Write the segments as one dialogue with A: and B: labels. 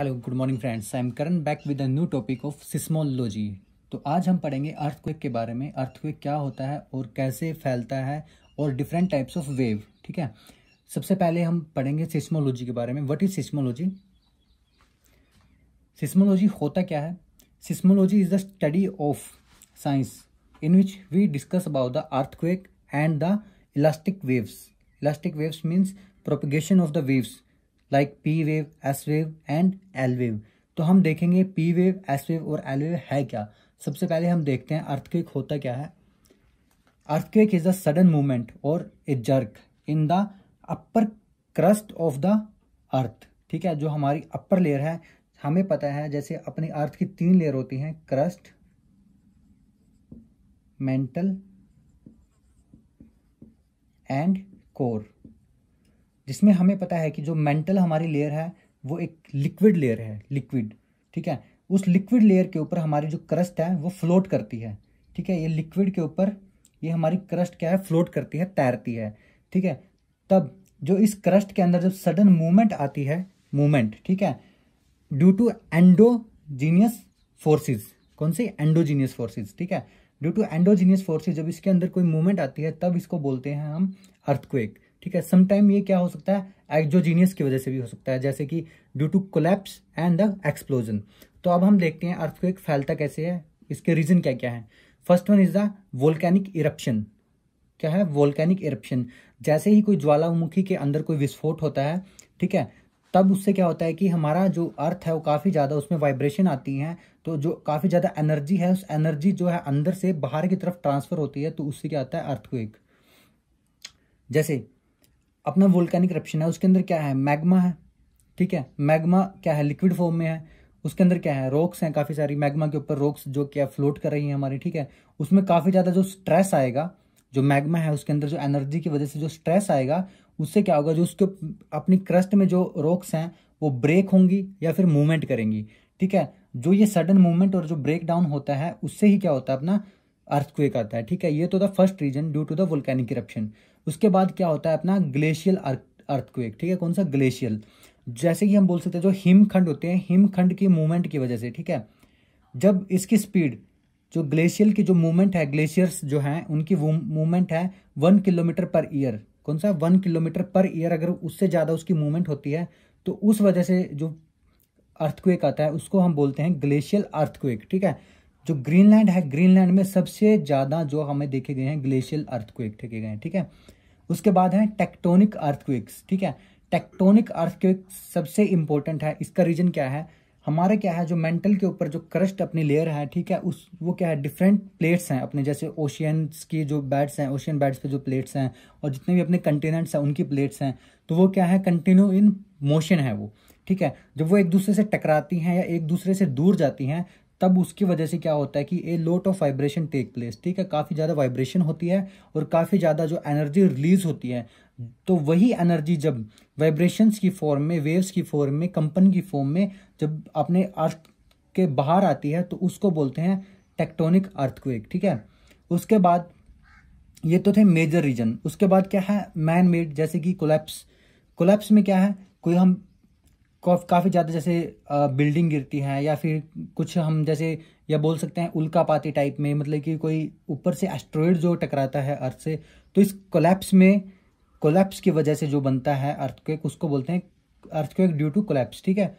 A: hello good morning friends I am Karan back with a new topic of seismology तो आज हम पढ़ेंगे earthquake के बारे में अर्थक्वेक क्या होता है और कैसे फैलता है और डिफरेंट टाइप्स ऑफ वेव ठीक है सबसे पहले हम पढ़ेंगे सिस्मोलॉजी के बारे में व्हाट इज सिस्मोलॉजी सिस्मोलॉजी होता क्या है seismology is the study of science in which we discuss about the earthquake and the elastic waves elastic waves means propagation of the waves like P wave S wave and L wave तो हम देखेंगे P wave S wave और L wave है क्या सबसे पहले हम देखते हैं अर्थक्वेक होता क्या है earthquake is a sudden movement और a jerk in the upper crust of the earth ठीक है जो हमारी अपर लेयर है हमें पता है जैसे अपनी अर्थ की तीन लेयर होती हैं क्रस्ट मेंटल एंड कोर जिसमें हमें पता है कि जो मेंटल हमारी लेयर है वो एक लिक्विड लेयर है लिक्विड ठीक है उस लिक्विड लेयर के ऊपर हमारी जो क्रस्ट है वो फ्लोट करती है ठीक है ये लिक्विड के ऊपर ये हमारी क्रस्ट क्या है फ्लोट करती है तैरती है ठीक है तब जो इस क्रस्ट के अंदर जब सडन मूवमेंट आती है मूवमेंट ठीक है ड्यू टू एंडोजीनियस फोर्सेस कौन सी एंडोजीनियस फोर्सेस ठीक है ड्यू टू एंडोजीनियस फोर्सेस जब इसके अंदर कोई मूवमेंट आती है तब इसको बोलते हैं हम अर्थक्वेक ठीक है समटाइम ये क्या हो सकता है एक्जोजीनियस की वजह से भी हो सकता है जैसे कि due to collapse and the explosion तो अब हम देखते हैं अर्थक्वेक फैलता कैसे है इसके रीज़न क्या क्या है first one is the volcanic eruption क्या है वोल्कैनिक इरप्शन जैसे ही कोई ज्वालामुखी के अंदर कोई विस्फोट होता है ठीक है तब उससे क्या होता है कि हमारा जो अर्थ है वो काफ़ी ज़्यादा उसमें वाइब्रेशन आती हैं तो जो काफ़ी ज़्यादा एनर्जी है उस एनर्जी जो है अंदर से बाहर की तरफ ट्रांसफ़र होती है तो उससे क्या आता है अर्थक्वेक जैसे अपना वोल्कैनिक रप्शन है उसके अंदर क्या है मैग्मा है ठीक है मैग्मा क्या है लिक्विड फॉर्म में है उसके अंदर क्या है रॉक्स हैं काफ़ी सारी मैग्मा के ऊपर रॉक्स जो क्या फ्लोट कर रही हैं हमारी ठीक है उसमें काफ़ी ज़्यादा जो स्ट्रेस आएगा जो मैग्मा है उसके अंदर जो एनर्जी की वजह से जो स्ट्रेस आएगा उससे क्या होगा जो उसके अपनी क्रस्ट में जो रॉक्स हैं वो ब्रेक होंगी या फिर मूवमेंट करेंगी ठीक है जो ये सडन मूवमेंट और जो ब्रेक डाउन होता है उससे ही क्या होता है अपना अर्थक्वेक आता है ठीक है ये तो the first reason due to the volcanic eruption उसके बाद क्या होता है अपना ग्लेशियल अर्थक्वेक ठीक है कौन सा ग्लेशियल जैसे कि हम बोल सकते हैं जो हिमखंड होते हैं हिमखंड की मूवमेंट की वजह से ठीक है जब इसकी स्पीड जो ग्लेशियल की जो मूवमेंट है ग्लेशियर्स जो हैं उनकी मूवमेंट है वन किलोमीटर पर ईयर कौन सा वन किलोमीटर पर ईयर अगर उससे ज़्यादा उसकी मूवमेंट होती है तो उस वजह से जो अर्थक्वेक आता है उसको हम बोलते हैं ग्लेशियल अर्थक्वेक ठीक है जो ग्रीनलैंड है ग्रीनलैंड में सबसे ज़्यादा जो हमें देखे गए हैं ग्लेशियल अर्थक्वेक देखे गए हैं ठीक है उसके बाद है टेक्टोनिक अर्थक्वेक्स ठीक है टेक्टोनिक अर्थक्वेक सबसे इंपॉर्टेंट है इसका रीजन क्या है हमारे क्या है जो मेंटल के ऊपर जो क्रस्ट अपनी लेयर है ठीक है उस वो क्या है डिफरेंट प्लेट्स हैं अपने जैसे ओशियंस की जो बेड्स हैं ओशियन बेड्स पे जो प्लेट्स हैं और जितने भी अपने कंटिनेंट्स हैं उनकी प्लेट्स हैं तो वो क्या है कंटिन्यू इन मोशन है वो ठीक है जब वो एक दूसरे से टकराती हैं या एक दूसरे से दूर जाती हैं तब उसकी वजह से क्या होता है कि a lot of vibration take place ठीक है काफ़ी ज़्यादा वाइब्रेशन होती है और काफ़ी ज़्यादा जो एनर्जी रिलीज होती है तो वही एनर्जी जब वाइब्रेशंस की फॉर्म में वेव्स की फॉर्म में कंपन की फॉर्म में जब अपने अर्थ के बाहर आती है तो उसको बोलते हैं टेक्टोनिक अर्थक्वेक ठीक है उसके बाद ये तो थे मेजर रीजन उसके बाद क्या है मैन मेड जैसे कि कोलैप्स कोलैप्स में क्या है कोई हम काफ़ी ज़्यादा जैसे बिल्डिंग गिरती हैं या फिर कुछ हम जैसे या बोल सकते हैं उल्कापाती टाइप में मतलब कि कोई ऊपर से एस्ट्रॉयड जो टकराता है अर्थ से तो इस कोलैप्स में कोलैप्स की वजह से जो बनता है अर्थक्वेक उसको बोलते हैं अर्थक्वेक ड्यू टू कोलैप्स ठीक है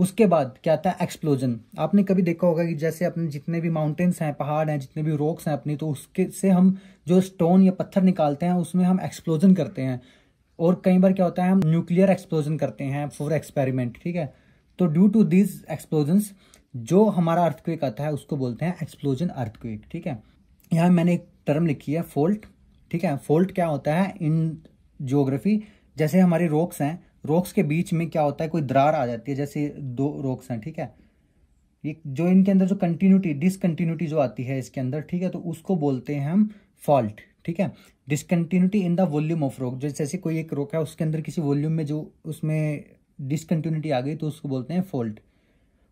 A: उसके बाद क्या आता है एक्सप्लोजन आपने कभी देखा होगा कि जैसे अपने जितने भी माउंटेन्स हैं पहाड़ हैं जितने भी रॉक्स हैं अपनी तो उसके से हम जो स्टोन या पत्थर निकालते हैं उसमें हम एक्सप्लोजन करते हैं और कई बार क्या होता है हम न्यूक्लियर एक्सप्लोजन करते हैं फॉर एक्सपेरिमेंट ठीक है तो ड्यू टू दीज एक्सप्लोजन जो हमारा अर्थक्वेक आता है उसको बोलते हैं एक्सप्लोजन अर्थक्वेक ठीक है यहाँ मैंने एक टर्म लिखी है फोल्ट ठीक है फोल्ट क्या होता है इन जियोग्राफी जैसे हमारे रोक्स हैं रोक्स के बीच में क्या होता है कोई दरार आ जाती है जैसे दो रोक्स हैं ठीक है ये जो इनके अंदर जो कंटिन्यूटी डिसकंटिन्यूटी जो आती है इसके अंदर ठीक है तो उसको बोलते हैं हम फॉल्ट ठीक है discontinuity in the volume of rock जैसे कोई एक रोक है उसके अंदर किसी वॉल्यूम में जो उसमें डिसकंटिन्यूटी आ गई तो उसको बोलते हैं फॉल्ट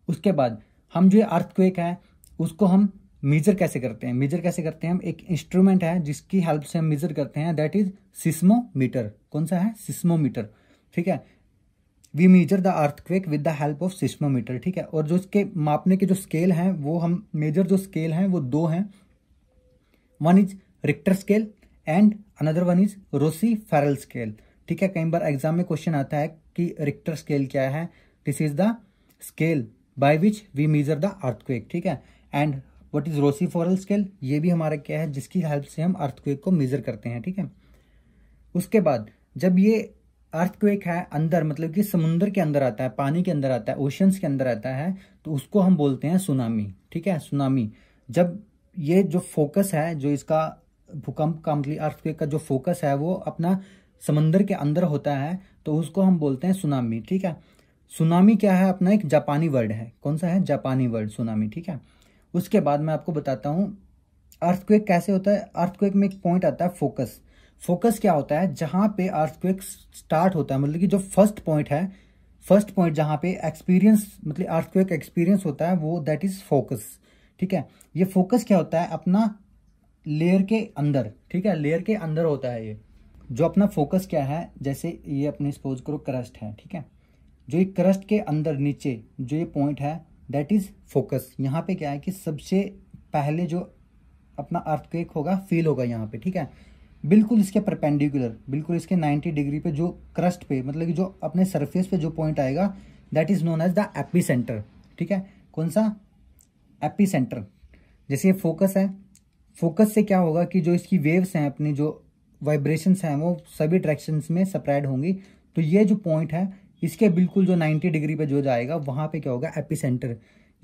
A: उसके बाद हम जो अर्थक्वेक है उसको हम मेजर कैसे करते हैं मेजर कैसे करते हैं हम एक इंस्ट्रूमेंट है जिसकी हेल्प से हम मेजर करते हैं दैट इज सिस्मोमीटर कौन सा है सिस्मोमीटर ठीक है we measure the earthquake with the help of seismometer ठीक है और जो इसके मापने के जो स्केल हैं वो हम मेजर जो स्केल हैं वो दो हैं one is Richter scale and another one is Rossi Forel scale ठीक है कई बार एग्जाम में क्वेश्चन आता है कि रिक्टर स्केल क्या है this is the scale by which we measure the earthquake ठीक है and what is Rossi Forel scale ये भी हमारा क्या है जिसकी हेल्प से हम अर्थक्वेक को मेजर करते हैं ठीक है उसके बाद जब ये अर्थक्वेक है अंदर मतलब कि समुंदर के अंदर आता है पानी के अंदर आता है ओशंस के अंदर आता है तो उसको हम बोलते हैं सुनामी ठीक है सुनामी जब ये जो फोकस है जो इसका भूकंप का मतलब अर्थक्वेक का जो फोकस है वो अपना समंदर के अंदर होता है तो उसको हम बोलते हैं सुनामी ठीक है सुनामी क्या है अपना एक जापानी वर्ड है कौन सा है जापानी वर्ड सुनामी ठीक है उसके बाद मैं आपको बताता हूँ अर्थक्वेक कैसे होता है अर्थक्वेक में एक पॉइंट आता है फोकस फोकस क्या होता है जहाँ पे अर्थक्वेक स्टार्ट होता है मतलब कि जो फर्स्ट पॉइंट है फर्स्ट पॉइंट जहाँ पे एक्सपीरियंस मतलब अर्थक्वेक एक्सपीरियंस होता है वो दैट इज फोकस ठीक है ये फोकस क्या होता है अपना लेयर के अंदर ठीक है लेयर के अंदर होता है ये जो अपना फोकस क्या है जैसे ये अपने सपोज करो क्रस्ट है ठीक है जो ये क्रस्ट के अंदर नीचे जो ये पॉइंट है दैट इज़ फोकस यहाँ पे क्या है कि सबसे पहले जो अपना अर्थ क्वेक होगा फील होगा यहाँ पे ठीक है बिल्कुल इसके परपेंडिकुलर बिल्कुल इसके 90 डिग्री पे जो क्रस्ट पे मतलब कि जो अपने सरफेस पे जो पॉइंट आएगा that is known as the epicentre ठीक है कौन सा एपी सेंटर जैसे ये फोकस है फोकस से क्या होगा कि जो इसकी वेव्स हैं अपनी जो वाइब्रेशंस हैं वो सभी डायरेक्शंस में स्प्रेड होंगी तो ये जो पॉइंट है इसके बिल्कुल जो 90 डिग्री पे जो जाएगा वहाँ पे क्या होगा एपिसेंटर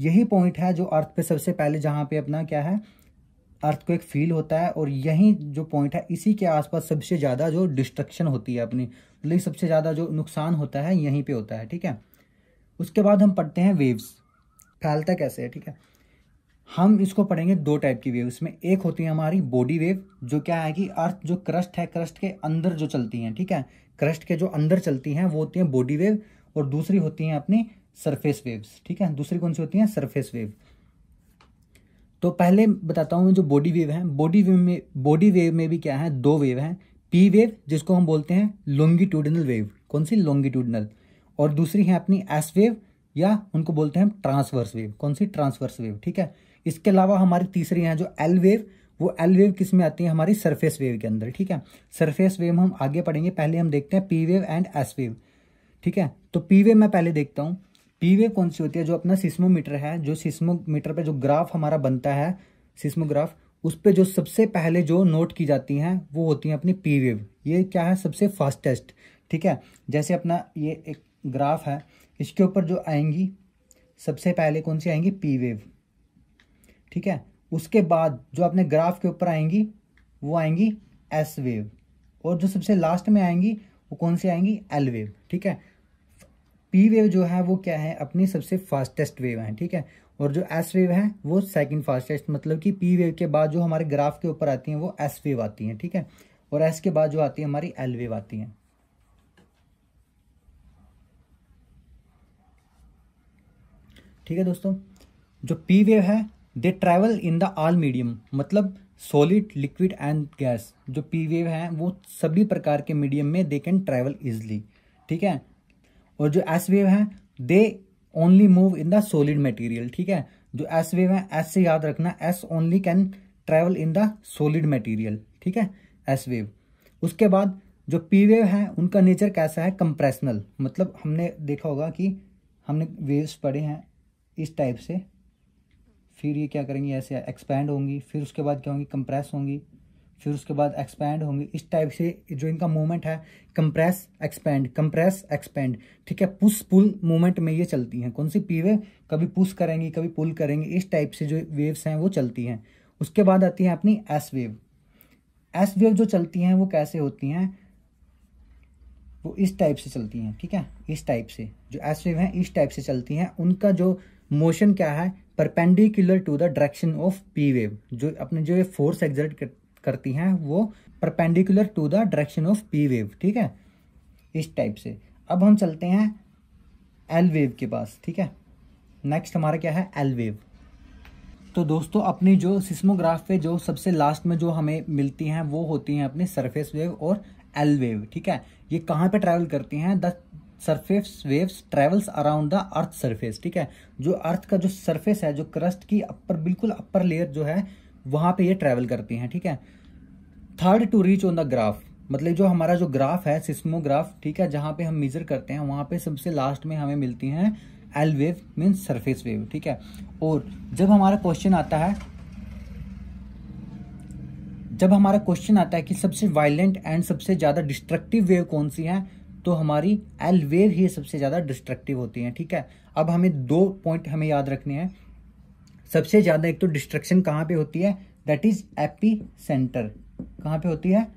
A: यही पॉइंट है जो अर्थ पे सबसे पहले जहाँ पे अपना क्या है अर्थ को एक फील होता है और यही जो पॉइंट है इसी के आसपास सबसे ज़्यादा जो डिस्ट्रक्शन होती है अपनी मतलब सबसे ज़्यादा जो नुकसान होता है यहीं पे होता है ठीक है उसके बाद हम पढ़ते हैं वेव्स फैलता कैसे है ठीक है हम इसको पढ़ेंगे दो टाइप की वेव्स में एक होती है हमारी बॉडी वेव जो क्या है कि अर्थ जो क्रस्ट है क्रस्ट के अंदर जो चलती हैं ठीक है क्रस्ट के जो अंदर चलती हैं वो होती हैं बॉडी वेव और दूसरी होती हैं अपनी सरफेस वेव्स ठीक है दूसरी कौन सी होती हैं सरफेस वेव तो पहले बताता हूँ जो बॉडी वेव है बॉडी वेव में बॉडी वेव में भी क्या है दो वेव हैं पी वेव जिसको हम बोलते हैं लोंगिट्यूडनल वेव कौन सी लॉन्गिट्यूडनल और दूसरी है अपनी एस वेव या उनको बोलते हैं ट्रांसवर्स वेव कौन सी ट्रांसवर्स वेव ठीक है इसके अलावा हमारी तीसरी है जो एल वेव वो एल वेव किस में आती है हमारी सरफेस वेव के अंदर ठीक है सरफेस वेव हम आगे पढ़ेंगे पहले हम देखते हैं P wave and S wave ठीक है तो पी वेव मैं पहले देखता हूँ पी वेव कौन सी होती है जो अपना सिस्मोमीटर है जो सिस्मोमीटर पे जो ग्राफ हमारा बनता है सिस्मोग्राफ उस पर जो सबसे पहले जो नोट की जाती हैं वो होती हैं अपनी पी वेव ये क्या है सबसे फास्टेस्ट ठीक है जैसे अपना ये एक ग्राफ है इसके ऊपर जो आएंगी सबसे पहले कौन सी आएंगी पी वेव ठीक है उसके बाद जो अपने ग्राफ के ऊपर आएंगी वो आएंगी एस वेव और जो सबसे लास्ट में आएंगी वो कौन सी आएंगी एल वेव ठीक है पी वेव जो है वो क्या है अपनी सबसे फास्टेस्ट वेव है ठीक है और जो एस वेव है वो सेकंड फास्टेस्ट मतलब कि पी वेव के बाद जो हमारे ग्राफ के ऊपर आती हैं वो एस वेव आती हैं ठीक है और एस के बाद जो आती है हमारी एल वेव आती है ठीक है दोस्तों जो पी वेव है they travel in the all medium मतलब सॉलिड लिक्विड एंड गैस जो पी वेव हैं वो सभी प्रकार के मीडियम में दे कैन ट्रैवल इजली ठीक है और जो एस वेव हैं they only move in the solid material ठीक है जो एस वेव है एस से याद रखना S only can travel in the solid material ठीक है एस वेव उसके बाद जो पी वेव है उनका नेचर कैसा है कंप्रेशनल मतलब हमने देखा होगा कि हमने वेव्स पढ़े हैं इस टाइप से फिर ये क्या करेंगी ऐसे एक्सपैंड होंगी फिर उसके बाद क्या होंगी कंप्रेस होंगी फिर उसके बाद एक्सपैंड होंगी इस टाइप से जो इनका मूवमेंट है कंप्रेस एक्सपैंड कंप्रेस एक्सपैंड ठीक है पुश पुल मूवमेंट में ये चलती हैं कौन सी पीवे कभी पुश करेंगी कभी पुल करेंगी इस टाइप से जो वेव्स हैं वो चलती हैं उसके बाद आती हैं अपनी एस वेव एस वेव जो चलती हैं वो कैसे होती हैं वो इस टाइप से चलती हैं ठीक है इस टाइप से जो एस वेव हैं इस टाइप से चलती हैं उनका जो मोशन क्या है perpendicular to the direction of P wave जो अपने जो ये फोर्स एग्जर्ट करती हैं वो perpendicular to the direction of P wave ठीक है इस टाइप से अब हम चलते हैं एल वेव के पास ठीक है नेक्स्ट हमारा क्या है एल वेव तो दोस्तों अपनी जो सिस्मोग्राफ पे जो सबसे लास्ट में जो हमें मिलती हैं वो होती हैं अपनी सरफेस वेव और एल वेव ठीक है ये कहाँ पे ट्रैवल करती हैं the surface waves travels around the earth surface ठीक है जो अर्थ का जो सरफेस है जो क्रस्ट की अपर बिल्कुल अपर लेयर जो है वहां पे ये ट्रेवल करती हैं ठीक है third to reach on the graph मतलब जो हमारा जो ग्राफ है सिस्मोग्राफ ठीक है जहां पे हम मेजर करते हैं वहां पे सबसे लास्ट में हमें मिलती हैं L wave means surface wave ठीक है और जब हमारा क्वेश्चन आता है जब हमारा क्वेश्चन आता है कि सबसे वायलेंट एंड सबसे ज़्यादा डिस्ट्रक्टिव वेव कौन सी है तो हमारी एलवेव ही सबसे ज़्यादा डिस्ट्रक्टिव होती है ठीक है अब हमें दो पॉइंट हमें याद रखने हैं सबसे ज़्यादा एक तो डिस्ट्रक्शन कहाँ पे होती है दैट इज एपी सेंटर कहाँ पे होती है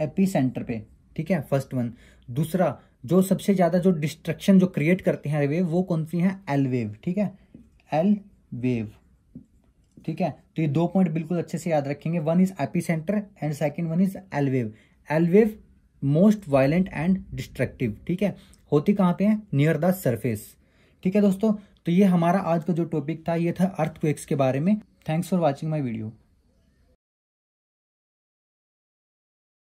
A: एपी सेंटर पे ठीक है फर्स्ट वन दूसरा जो सबसे ज़्यादा जो डिस्ट्रक्शन जो क्रिएट करते हैं वेव वो कौन सी है एल वेव ठीक है एल वेव ठीक है तो ये दो पॉइंट बिल्कुल अच्छे से याद रखेंगे one is epicentre and second one is L wave L wave most violent and destructive ठीक है होती कहाँ पे है नियर द सरफेस ठीक है दोस्तों तो ये हमारा आज का जो टॉपिक था ये था अर्थ के बारे में thanks for watching my video